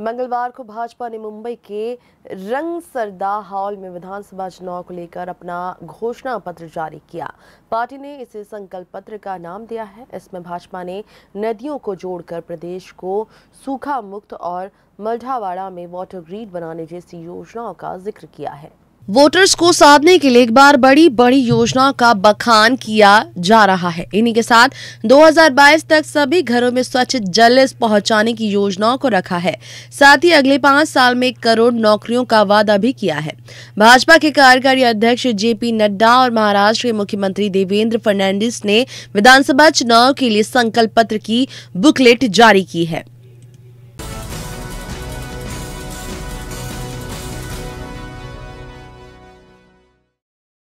मंगलवार को भाजपा ने मुंबई के रंग सरदा हॉल में विधानसभा चुनाव को लेकर अपना घोषणा पत्र जारी किया पार्टी ने इसे संकल्प पत्र का नाम दिया है इसमें भाजपा ने नदियों को जोड़कर प्रदेश को सूखा मुक्त और मल्ढावाड़ा में वाटर ग्रीड बनाने जैसी योजनाओं का जिक्र किया है वोटर्स को साधने के लिए एक बार बड़ी बड़ी योजना का बखान किया जा रहा है इन्हीं के साथ 2022 तक सभी घरों में स्वच्छ जल पहुंचाने की योजनाओं को रखा है साथ ही अगले पांच साल में एक करोड़ नौकरियों का वादा भी किया है भाजपा के कार्यकारी अध्यक्ष जेपी नड्डा और महाराष्ट्र के मुख्यमंत्री देवेंद्र फडणवीस ने विधानसभा चुनाव के लिए संकल्प पत्र की बुकलेट जारी की है